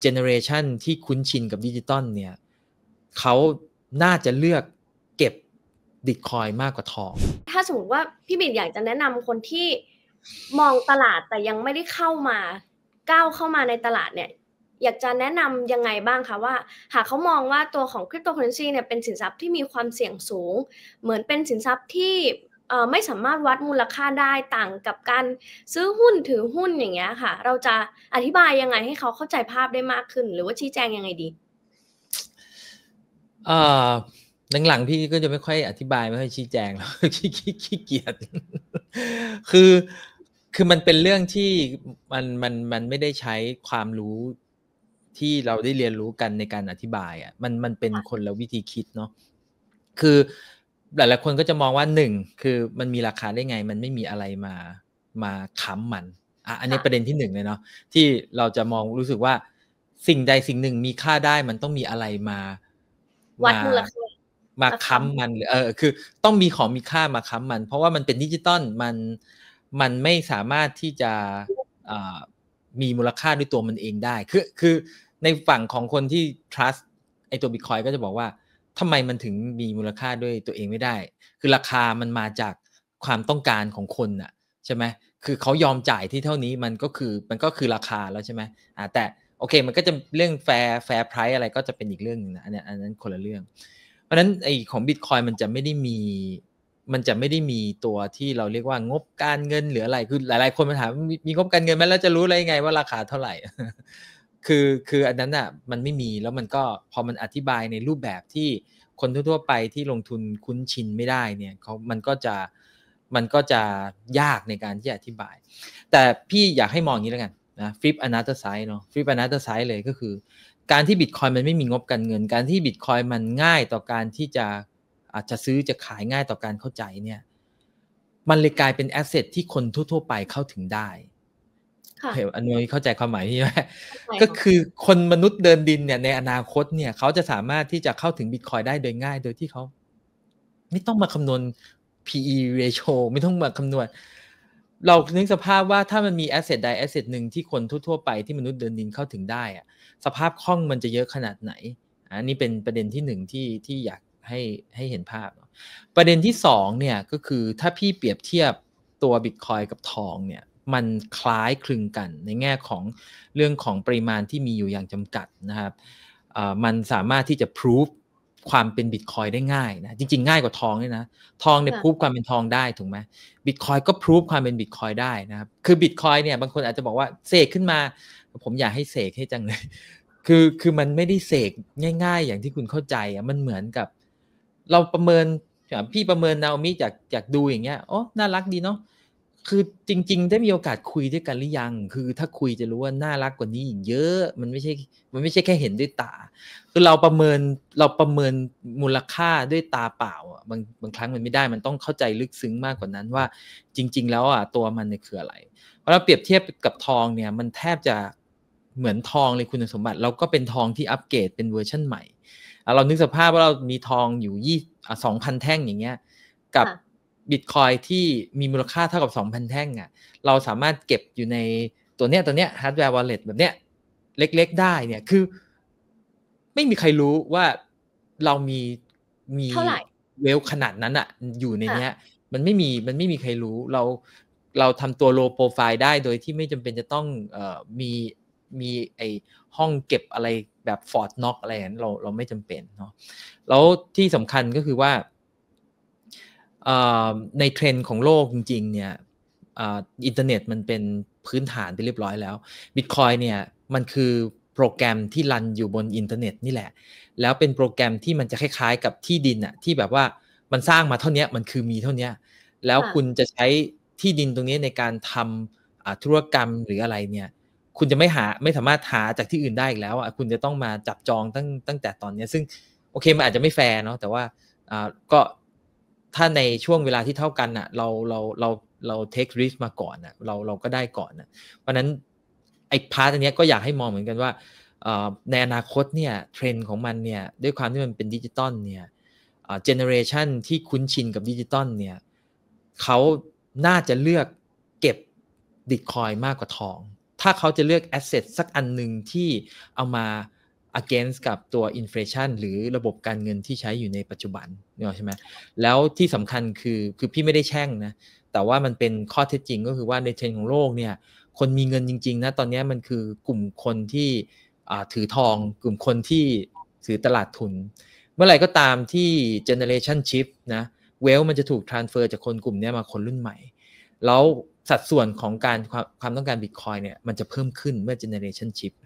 เจเนเรชันที่คุ้นชินกับดิจิตอลเนี่ยเขาน่าจะเลือกเก็บบิตคอยมากกว่าทอง ถ้าสมมติว่า พี่บิดอยากจะแนะนำคนที่มองตลาดแต่ยังไม่ได้เข้ามาก้าวเข้ามาในตลาดเนี่ยอยากจะแนะนำยังไงบ้างคะว่า หากเขามองว่าตัวของคริปโตเคอเรนซีเนี่ยเป็นสินทรัพย์ที่มีความเสี่ยงสูง เหมือนเป็นสินทรัพย์ที่ไม่สามารถวัดมูลค่าได้ต่างกับการซื้อหุ้นถือหุ้นอย่างเงี้ยค่ะ เราจะอธิบายยังไงให้เขาเข้าใจภาพได้มากขึ้น หรือว่าชี้แจงยังไงดีเอ่อหลังๆพี่ก็จะไม่ค่อยอธิบายไม่ค่อยชี้แจงแล้วขี้เกียจคือคือมันเป็นเรื่องที่มันมันมันไม่ได้ใช้ความรู้ที่เราได้เรียนรู้กันในการอธิบายอ่ะมันมันเป็นคนละวิธีคิดเนาะคือหลายๆคนก็จะมองว่าหนึ่งคือมันมีราคาได้ไง มันไม่มีอะไรมา มาค้ำมันอ่ะอันนี้ประเด็นที่หนึ่งเลยเนาะที่เราจะมองรู้สึกว่า สิ่งใดสิ่งหนึ่งมีค่าได้มันต้องมีอะไรมาวัดมูลค่ามาค้ำมันเออคือ ต้องมีของมีค่ามาค้ำมัน เพราะว่ามันเป็นดิจิตอลมันมันไม่สามารถที่จะมีมูลค่าด้วยตัวมันเองได้ คือคือในฝั่งของคนที่ trust ไอตัวบิตคอยก็จะบอกว่าทำไมมันถึงมีมูลค่าด้วยตัวเองไม่ได้ คือราคามันมาจากความต้องการของคนอะใช่ไหม คือเขายอมจ่ายที่เท่านี้มันก็คือมันก็คือราคาแล้วใช่ไหมอ่าแต่โอเค มันก็จะเรื่องแฟร์แฟร์ไพรซ์อะไรก็จะเป็นอีกเรื่องนึงนะอันนี้อันนั้นคนละเรื่อง เพราะนั้นไอของบิตคอยมันจะไม่ได้มี มันจะไม่ได้มีตัวที่เราเรียกว่างบการเงินหรืออะไร คือหลายๆคนมาถามมีงบการเงินไหมแล้วจะรู้อะไรยังไง ว่าราคาเท่าไหร่คือ คือ อันนั้นอ่ะมันไม่มี แล้วมันก็พอมันอธิบายในรูปแบบที่คนทั่วๆไปที่ลงทุนคุ้นชินไม่ได้เนี่ยเขามันก็จะ มันก็จะยากในการที่จะอธิบาย แต่พี่อยากให้มองอย่างนี้แล้วกันนะฟลิปอนาเตอร์ไซด์เนาะฟลิปอนาเตอร์ไซด์เลยก็คือ การที่บิตคอยมันไม่มีงบการเงิน การที่บิตคอยมันง่ายต่อการที่จะอาจจะซื้อจะขายง่ายต่อการเข้าใจเนี่ยมันเลยกลายเป็นแอสเซทที่คนทั่วๆไปเข้าถึงได้อันนี้เข้าใจความหมายนี่ไหมก็คือคนมนุษย์เดินดินเนี่ย ในอนาคตเนี่ยเขาจะสามารถที่จะเข้าถึงบิตคอยได้โดยง่ายโดยที่เขา ไม่ต้องมาคำนวณ P/E ratio ไม่ต้องมาคำนวณ เรานึกสภาพว่าถ้ามันมีแอสเซทใดแอสเซทหนึ่งที่คนทั่วๆไปที่มนุษย์เดินดินเข้าถึงได้อะสภาพคล่องมันจะเยอะขนาดไหนอันนี้เป็นประเด็นที่หนึ่งที่ที่อยากให้ให้เห็นภาพ ประเด็นที่สองเนี่ยก็คือถ้าพี่เปรียบเทียบตัวบิตคอยกับทอง เนี่ยมันคล้ายคลึงกันในแง่ของเรื่องของปริมาณที่มีอยู่อย่างจำกัดนะครับ มันสามารถที่จะพิสูจความเป็นบิตคอยได้ง่ายนะ จริง ๆ ง่ายกว่าทองเลยนะ ทองเนี่ยพิสูจความเป็นทองได้ถูกไหมบิตคอยก็พิสูจความเป็นบิตคอยได้นะครับ คือบิตคอยเนี่ยบางคนอาจจะบอกว่าเสกขึ้นมา ผมอยากให้เสกให้จังเลย คือ คือมันไม่ได้เสกง่าย ๆ อย่างที่คุณเข้าใจอ่ะ มันเหมือนกับ เราประเมินพี่ประเมินนามิจากจากดูอย่างเงี้ยอ๋อน่ารักดีเนาะคือจริงๆได้มีโอกาสคุยด้วยกันหรือยัง คือถ้าคุยจะรู้ว่าน่ารักกว่านี้อีกเยอะ มันไม่ใช่ มันไม่ใช่แค่เห็นด้วยตา คือเราประเมิน เราประเมินมูลค่าด้วยตาเปล่าบางบางครั้งมันไม่ได้ มันต้องเข้าใจลึกซึ้งมากกว่านั้นว่าจริง ๆ แล้วอ่ะตัวมันเนี่ยคืออะไร เพราะเราเปรียบเทียบกับทองเนี่ย มันแทบจะเหมือนทองเลยคุณสมบัติ เราก็เป็นทองที่อัปเกรดเป็นเวอร์ชั่นใหม่ เรานึกสภาพว่าเรามีทองอยู่ยี่สองพันแท่งอย่างเงี้ยกับบิตคอยที่มีมูลค่าเท่ากับ 2,000 แท่งอะ่ะเราสามารถเก็บอยู่ในตัวเนี้ย ตัวเนี้ยฮาร์ดแวร์วอลเล็ตแบบเนี้ยเล็กๆได้เนี่ย คือไม่มีใครรู้ว่าเรามีมีเวลขนาดนั้นอะอยู่ในเนี้ย มันไม่มีมันไม่มีใครรู้เราเราทำตัวโลโปรไฟล์ได้โดยที่ไม่จำเป็นจะต้องออมีมีไอห้องเก็บอะไรแบบฟอร์ดน็อกอะไรนั้นเราเราไม่จำเป็นเนาะแล้วที่สำคัญก็คือว่าในเทรนด์ของโลกจริง ๆ เนี่ย อินเทอร์เน็ตมันเป็นพื้นฐานไปเรียบร้อยแล้ว บิตคอยเนี่ย มันคือโปรแกรมที่รันอยู่บนอินเทอร์เน็ตนี่แหละ แล้วเป็นโปรแกรมที่มันจะคล้ายๆ กับที่ดินอะที่แบบว่ามันสร้างมาเท่านี้ มันคือมีเท่านี้ แล้วคุณจะใช้ที่ดินตรงนี้ในการทำธุรกรรมหรืออะไรเนี่ย คุณจะไม่หาไม่สามารถหาจากที่อื่นได้อีกแล้วอะคุณจะต้องมาจับจองตั้งตั้งแต่ตอนนี้ ซึ่งโอเคมันอาจจะไม่แฟร์เนาะ แต่ว่าก็ถ้าในช่วงเวลาที่เท่ากันน่ะเราเราเราเราเทคริสมาก่อนน่ะเราเราก็ได้ก่อนน่ะเพราะนั้นไอ้พาร์ทอันนี้ก็อยากให้มองเหมือนกันว่า ในอนาคตเนี่ยเทรนด์ของมันเนี่ย ด้วยความที่มันเป็นดิจิตอลเนี่ยเจเนอเรชันที่คุ้นชินกับดิจิตอลเนี่ยเขาน่าจะเลือกเก็บดิตคอยมากกว่าทอง ถ้าเขาจะเลือกแอสเซทสักอันหนึ่งที่เอามา against กับตัว inflation หรือระบบการเงินที่ใช้อยู่ในปัจจุบันเนี่ยใช่ไหมแล้วที่สำคัญคือคือพี่ไม่ได้แช่งนะแต่ว่ามันเป็นข้อเท็จจริงก็คือว่าในเทรนของโลกเนี่ยคนมีเงินจริงๆนะตอนนี้มันคือกลุ่มคนที่ถือทอง กลุ่มคนที่ถือตลาดทุน เมื่อไหร่ก็ตามที่ generation shift นะเวลมันจะถูก transfer จากคนกลุ่มนี้มาคนรุ่นใหม่ แล้วสัดส่วนของการความต้องการบิตคอยเนี่ยมันจะเพิ่มขึ้นเมื่อ generation shift